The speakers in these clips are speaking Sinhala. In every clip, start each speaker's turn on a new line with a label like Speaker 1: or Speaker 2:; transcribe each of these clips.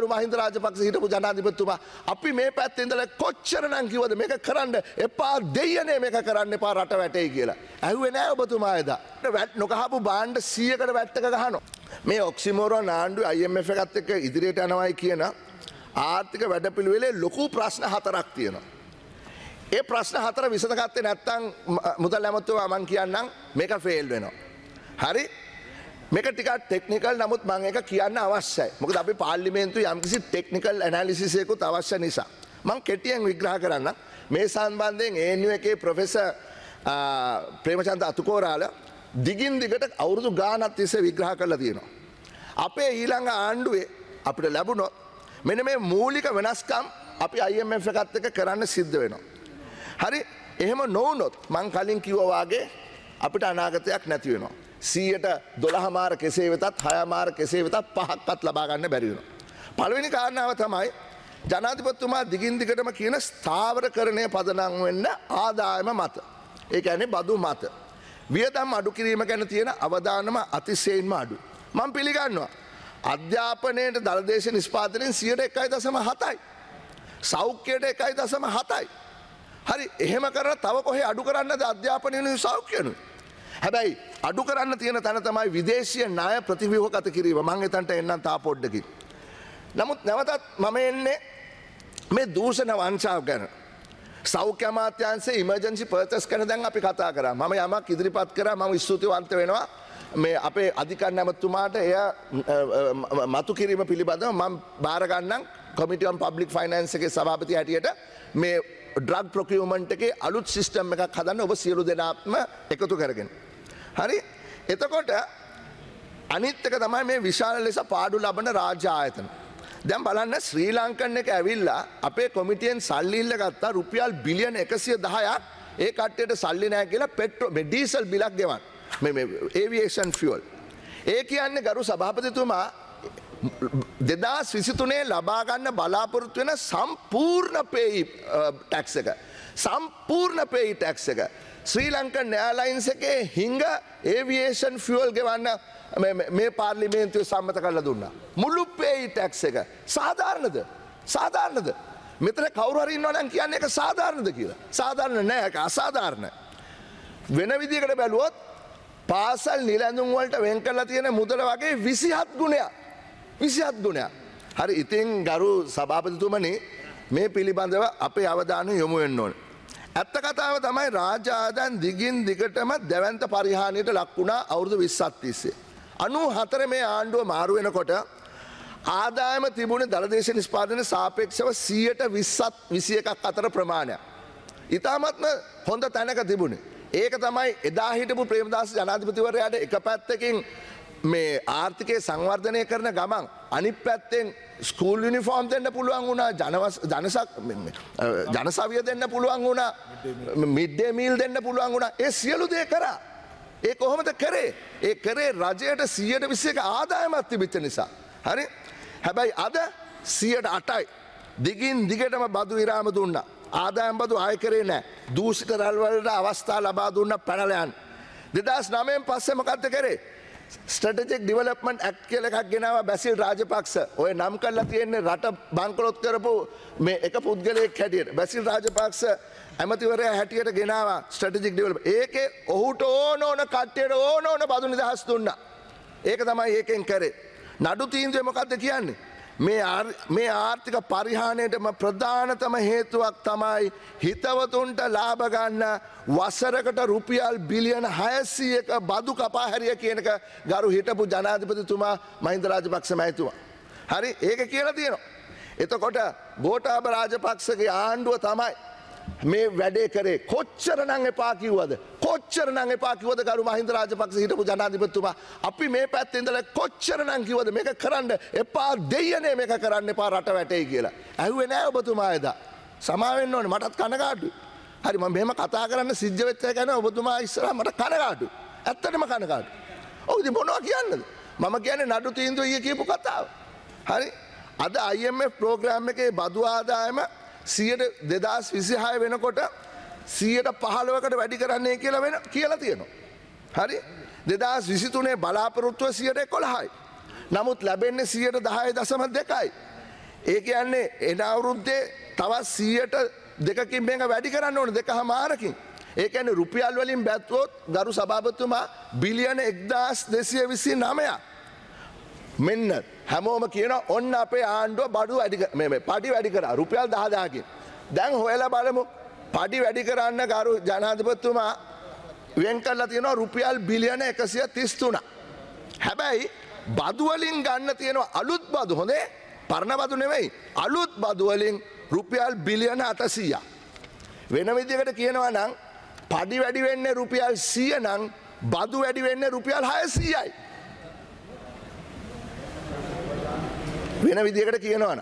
Speaker 1: අරු මහින්ද රාජපක්ෂ හිටපු ජනාධිපතිතුමා අපි මේ පැත්තේ ඉඳලා කොච්චර නම් කිව්වද මේක කරන්න එපා දෙයනේ මේක කරන්න එපා රට වැටෙයි කියලා. ඇහුවේ නෑ ඔබතුමා එදා. නොකහපු බාණ්ඩ 100කට වැට්ටක ගහනවා. මේ ඔක්සිමෝරන් ආණ්ඩු IMF එකත් එක්ක ඉදිරියට යනවායි කියන ආර්ථික වැඩපිළිවෙලේ ලොකු ප්‍රශ්න හතරක් තියෙනවා. ඒ ප්‍රශ්න හතර විසඳගත්තේ නැත්නම් මුදල් ඇමතුවා මම කියන්නම් මේක ෆේල් වෙනවා. හරි මේක ටිකක් ටෙක්නිකල් නමුත් මං එක කියන්න අවශ්‍යයි. මොකද අපි පාර්ලිමේන්තු යම්කිසි ටෙක්නිකල් ඇනාලිසිසයකුත් අවශ්‍ය නිසා. මං කෙටියෙන් විග්‍රහ කරන්න මේ සම්බන්ධයෙන් ඒනු එකේ ප්‍රොෆෙස ප්‍රේමචන්ත අතුකෝරාල දිගින් දිගට අවුරුදු ගානත් තිස්ස විග්‍රහ කරලා තියෙනවා. අපේ ඊළඟ ආණ්ඩුවේ අපිට ලැබුණොත් මෙන මේ මූලික වෙනස්කම් අපි IMF එකත් එක කරන්න සිද්ධ වෙනවා. හරි එහෙම නොවනොත් මං කලින් කිව්වා වාගේ අපිට අනාගතයක් නැති වෙනවා. සීයට දොළහමාර කෙසේ වෙතත් හයමාර කෙසේ වෙතත් පහක්කත් ලබාගන්න බැරිවෙන. පළවෙනි කාරණාව තමයි ජනාධිපත්තුමා දිගින්දිකටම කියන ස්ථාවර කරණය පදනං වෙන්න ආදායම මත. ඒ ඇනේ බදු මත. වියදම් අඩු කිරීම ගැන තියෙන අවධානම අතිසයෙන්ම අඩු. මං පිළිගන්නවා. අධ්‍යාපනයට දළදේශ නිස්පාතනෙන් සියට එකයි දසම හතයි. සෞඛ්‍යයට එකයි දසම හතයි. හරි එහෙම කර තව කොහේ අඩු කරන්නද අධ්‍යාපනයන සෞඛ්‍යයනු. හැබැයි අඩු කරන්න තියෙන තැන තමයි විදේශය නාය ප්‍රතිව්‍යෝහගත කිරීම මං එතන්ට එන්නම් තා පොඩ්ඩකින්. නමුත් නැවතත් මම එන්නේ මේ දූෂණ වංශාව ගැන. සෞඛ්‍ය අමාත්‍යන්සේ ඉමජන්සි පර්තස් කන දැන් අපි කතා කර ම යමක් ඉදිරිපත් කර ම ස්තුතිවන්ත වෙනවා මේ අපේ අධිකන් නැමත්තුමාට එය මතු කිරීම පිළිබඳව මං භාරගන්නන් කොමිටියම් පබ්ලික් ෆයිනන්ස එක සභාපති හැටියට මේ ඩ්‍රග් ප්‍රොකියවමන්ට් එකේ අලුත් සිිස්ටම් එකක් හදන්න ඔබ සියලු දෙනාත්ම එකතු කරගෙන. හරි එතකොට අනිත්තක තමයි මේ විශාල ලෙස පාඩු ලබන රාජ්‍ය ආයතන. දැන් බලන්න ශ්‍රී ලංකන් එක ඇවිල්ලා අපේ කොමිටියෙන් සල්ලිල්ල ගත්තා රුපියල් බිලියන එකසිය දහයක් ඒ කට්ටයට සල්ලි නෑ කියලා පෙට්‍රෝ ඩීසල් බිලක් ගෙවන් ඒවියේෂන් ෆියල්. ඒ කියන්නේ ගරු සභාපතිතුමා දෙදස් විසිතුනේ ලබාගන්න බලාපොරොත්තු වෙන සම්පූර්ණ පෙයි ටැක්ස එක. සම්පූර්ණ පෙයි ටැක්ස එක. ශ්‍රී ලංකන් නෑලයින්ස එකේ හිංග ඒවියේෂන් ෆියල් ගෙවන්න මේ පාර්ලිමේන්තුව සම්මත කරලා දුන්න. මුළු පෙයි ටැක්ස එක සාධාරණද සාධාරණද මෙතන කවුරහරින්නවනම් කියන්න එක සාධාරණද කියලා සාධාරණ නෑ අසාධාරණ. වෙන විදිකට බැලුවොත් පාසල් නිලැඳුම් වලට වෙන් කරලා තියෙන මුදල වගේ විසිහත් ගුණයක්. විසිහත් ගුණයක්. හරි ඉතින් ගරු සභාපතිතුමනි මේ පිළිබඳව අපේ අවධානය යොමු වෙන්න ඕන. ඇත්ත කතාව තමයි රාජාදන් දිගින් දිගටම දැවන්ත පරිහානියට ලක් වුණා අවුරුදු 20ක් තිස්සේ. 94 මේ ආණ්ඩුව මාරු වෙනකොට ආදායම තිබුණේ දළදේශ නිෂ්පාදනයේ සාපේක්ෂව 120ක් 21ක් අතර ප්‍රමාණයක්. ඊටාත්ම හොඳ තැනක තිබුණේ. ඒක තමයි එදා හිටපු ප්‍රේමදාස ජනාධිපතිවරයාට එක පැත්තකින් මේ ආර්ථිකය සංවර්ධනය කරන ගමන් අනි පැත්තෙන් ස්කූල් යුනිෆෝර්ම් දෙන්න පුළුවන් වුණා ජනසක් ජනසවිය දෙන්න පුළුවන් වුණා මිද්දේ මීල් දෙන්න පුළුවන් වුණා ඒ සියලු දේ කරා ඒ කොහොමද කරේ ඒ කරේ රජයට සියයට විස්සක ආදායමත් තිබිච්ච නිසා හරි හැබැයි අද සියට අටයි දිගින් දිගටම බදු ඉරාම දුන්න ආදායම් බදු ආයකරේ නෑ දූෂිත රල්වලට අවස්ථා ලබා දුන්න පැනලයන් දෙදස් නමයෙන් පස්සෙමකක්ද කරේ ස්ටටජෙක් ඩිවලප්මන්ට් ඇක් කියල එකක් ගෙනාව බැසිල් රාජපක්ෂ ඔය නම් කරලා තියෙන්නේ රට බංකොලොත් කරපු මේ එක පුද්ගලයෙක් හැටියට බැසිල් රාජපක්ෂ ඇමතිවරය හැටියට ගෙනවා ස්ටටජික් ඩිවල ඒක ඔහුට ඕන ඕන කට්ටයට ඕන ඕන බදු නිදහස් දුන්න ඒක තමයි ඒකෙන් කරේ නඩු තීන්දුව මොකක්ද කියන්නේ මේ ආර්ථික පරිහානයටම ප්‍රධානතම හේතුවක් තමයි හිතවතුන්ට ලාභගන්න වසරකට රුපියල් බිලියන හයසීයක බදු කපාහැරිය කියනක ගරු හිටපු ජනාධිපතිතුමා මහින්ද රාජපක්ෂ මැතුවා. හරි ඒක කියලා තියෙනවා. එතකොට ගෝටාභ රාජපක්ෂගේ ආණ්ඩුව තමයි මේ වැඩේ කරේ කොච්චරනං එපා කිව්වද කොච්චරනං එපා කිව්වද ගරු මහින්ද රාජපක්ෂ හිටපු ජනාධිපතිතුමා අපි මේ පැත්තේ ඉඳලා කොච්චරනං කිව්වද මේක කරන්න එපා දෙයියනේ මේක කරන්න එපා රට වැටේ කියලා ඇහුවේ නෑ ඔබතුමා එදා සමාවෙන්න ඕනේ මටත් කනගාටුයි හරි මම මෙහෙම කතා කරන්න සිද්ධ වෙච්ච එක ගැන ඔබතුමා ඉස්සරහා මට කනගාටුයි ඇත්තටම කනගාටුයි ඔව් ඉතින් මොනවා කියන්නද මම කියන්නේ නඩු තීන්දුව ඊයේ කියපු කතාව හරි අද IMF ප්‍රෝග්‍රෑම් එකේ බදු ආදායම සියට දෙදස් විසිහාය වෙනකොට සියට පහළුවකට වැඩි කරන්නේ කියලා වෙන කියලා තියෙනවා. හරි දෙදස් විසිතුනේ බලාපොරොත්තුව සියට කොළහයි. නමුත් ලැබෙන්නේ සියට දහය දසම දෙකයි. ඒක යන්නේ එන අවුරුද්දේ තවත් සියට දෙකකින් මේක වැඩි කරන්න ඕන දෙක හමාරකින්. ඒක ඇන රුපියල් වලින් බැත්වෝත් ගරු සභාපතුමා බිලියන එක්දස් දෙසිය විසි නමය. මෙන්න හැමෝම කියන ඔන්න අපේ ආණ්ඩුව බඩු වැඩි පඩි වැඩි කර රුපියල් දහදාකින්. දැන් හොයල බලමු පඩි වැඩි කරන්න ගරු ජනාධපතුමා වෙන් කරලා තියෙනවා රුපියල් බිලියන එකසිය තිස්තුන. හැබැයි බදුවලින් ගන්න තියෙනවා අලුත් බදු හොඳේ පරණ බදු නෙවෙයි අලුත් බදුවලින් රුපියල් බිලියන අතසීය. වෙන විදිකට කියනවා නම් පඩි වැඩි වෙන්නේ රුපියල් සිය නම් බදු වැඩි වෙන්නේ රුපියල් හයසීයයි. වෙන විදිහකට කියනවනම්.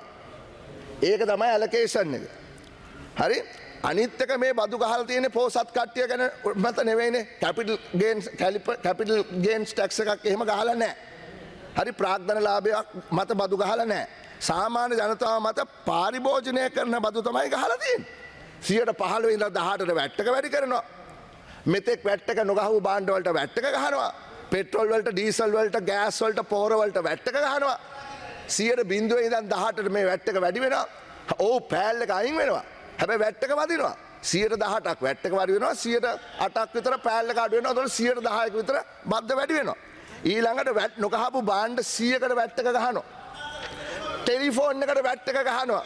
Speaker 1: ඒක තමයි ඇලකේෂන් එක. හරි? අනිත් එක මේ බදු ගහලා තියෙන පෝසත් කට්ටිය ගැන මත නෙවෙයිනේ. Capital gains capital gains tax එකක් එහෙම ගහලා නැහැ. හරි ප්‍රාග්ධන ලාභයක් මත බදු ගහලා නැහැ. සාමාන්‍ය ජනතාව මත පාරිභෝජනය කරන බදු තමයි ගහලා තියෙන්නේ. 115 ඉඳලා 18ට වැට්ටක වැඩි කරනවා. මෙතෙක් වැට්ටක නොගහපු බාණ්ඩ වලට වැට්ටක ගහනවා. පෙට්‍රෝල් වලට ඩීසල් වලට ගෑස් වලට පොහොර වලට වැට්ටක ගහනවා. සියට බින්දුව ඉදන් දහටට මේ වැට්ටක වැඩි වෙන ඔවු පෑල්ලක අයින් වෙනවා හැබැ වැට්ටක වදිනවා සියට දහටක් වැට්ටක වඩි වෙනවා සියට අටක් විතර පෑල්ලකාඩ වෙන දොට සියට දහයක විතර බද්ධ වැඩි වෙනවා. ඊළඟට වැට් නොකහපු බාණ්ඩ සියකට වැට්ටක ගහනවා. ටෙලිෆෝන් එකට වැට්ටක ගහනවා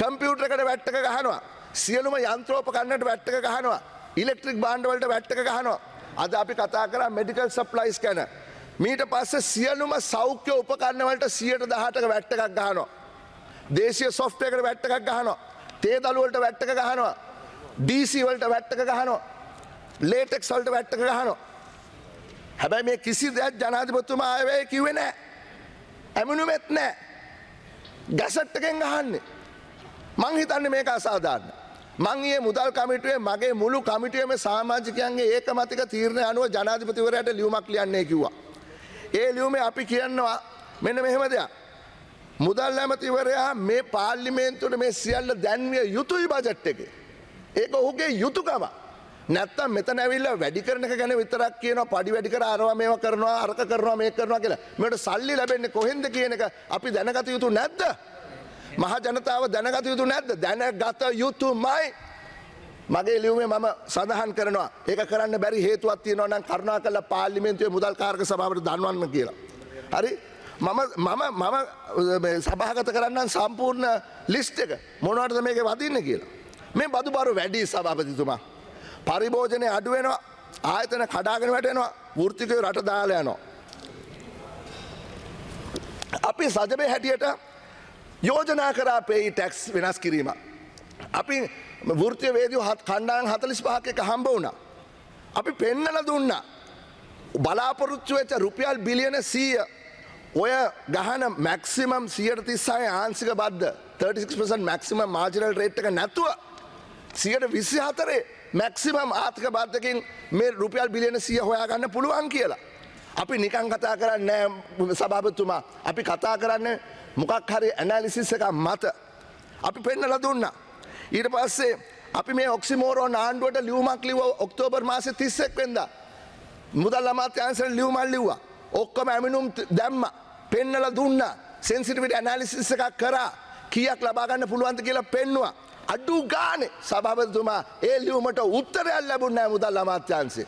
Speaker 1: කම්පියුටරකට වැට්ටක ගහනවා සියලුම යන්ත්‍රෝපකන්නට වැට්ටක ගහනවා ඉලෙක්ට්‍රික් බාණ්ඩවලට වැට්ටක ගහනවා අද අපි කතා කරා මෙඩිකල් සප්ලයිස් කැන මීට පස්ස සියලුම සෞඛ්‍ය උපකන්නවලට සියයට දහටක වැට්ටකක් ගහනවා. දේශය සොෆ්ටයකට වැට්ටකක් ගහනවා. තේ දළුවලට වැට්ටක ගහනවා. ඩීසිවලට වැට්ටක ගහනවා. ලේටෙක් සල්ට වැට්ටක ගහනවා. හැබැයි මේ කිසි දෙයක් ජනාධිපතුමා ආයවැය කිව්වේ නෑ. ඇමනුමෙත් නෑ. ගැසට්ටකෙන් අහන්නේ. මං හිතන්න මේක අසාධාන්න. මංගේ මුදල් කමිටුවේ මගේ මුළු කමිටුවම සාමාජිකයන්ගේ ඒක මතික තීරණය අනුව ජනාධිපතිවරයට ලියුමක් ලියන්නේ කිව්වා. ඒ ලියුමේ අපි කියනවා මෙන්න මෙහෙම දෙයක්. මුදල් ඇමතිවරයා මේ පාර්ලිමේන්තුවට මේ සියල්ල දැන්විය යුතුයි බජට් එකේ. ඒක ඔහුගේ යුතුකම. නැත්තම් මෙතන ඇවිල්ලා වැඩි කරන එක ගැන විතරක් කියනවා පඩි වැඩි කර අරවා මේවා කරනවා අරක කරනවා මේක කරනවා කියලා. මේකට සල්ලි ලැබෙන්නේ කොහෙන්ද කියන එක අපි දැනගත යුතු නැද්ද? මහ ජනතාව දැනගත යුතු නැද්ද? දැනගත යුතුමයි. මගේ ලියුමේ මම සඳහන් කරනවා ඒක කරන්න බැරි හේතුවක් තියෙනවා නම් කරුණා කරලා පාර්ලිමේන්තුවේ මුදල් කාරක සභාවට දන්වන්න කියලා. හරි මම මම මම සභාගත කරන්න සම්පූර්ණ ලිස්ට් එක මොනවටද මේක වදින්න කියලා. මේ බදුබරු වැඩි සභාපතිතුමා. පරිභෝජනය අඩු වෙනවා ආයතන කඩාගෙන වැටෙනවා වෘත්තිකය රට දාලා යනවා. අපි සජබේ හැටියට යෝජනා කරා පෙයි ටැක්ස් වෙනස් කිරීමක්. අපි වෘතිය වේදිය හත් කණ්ඩායම් 45ක එක හම්බ වුණා. අපි පෙන්නලා දුන්නා. බලාපොරොත්තු වෙච්ච රුපියල් බිලියන 100 ඔය ගහන මැක්සිමම් 136 ආංශික බද්ද 36% මැක්සිමම් මාජිනල් රේට් එක නැතුව 124 මැක්සිමම් ආර්ථික බද්ධකින් මේ රුපියල් බිලියන 100 හොයාගන්න පුළුවන් කියලා. අපි නිකන් කතා කරන්නේ සභාපතිතුමා. අපි කතා කරන්නේ මොකක් හරි ඇනලිසිස් එකක් මත. අපි පෙන්නලා දුන්නා. ඊට පස්සේ අපි මේ ඔක්සිමෝරෝන් ආණ්ඩුවට ලියුමක් ලිව ඔක්තෝබර් මාසෙ 31 වෙනිදා. මුදල් අමාත්‍යාංශයට ලියුමක් ලිව්වා. ඔක්කොම ඇමිනුම් දැම්මා. පෙන්නලා දුන්නා. සෙන්සිටිවිටි ඇනලිසිස් එකක් කරා. කීයක් ලබා ගන්න පුළුවන්ද කියලා පෙන්නවා. අඩු ගානේ සභාපතිතුමා ඒ ලියුමට උත්තරයක් ලැබුණේ නැහැ මුදල් අමාත්‍යාංශේ.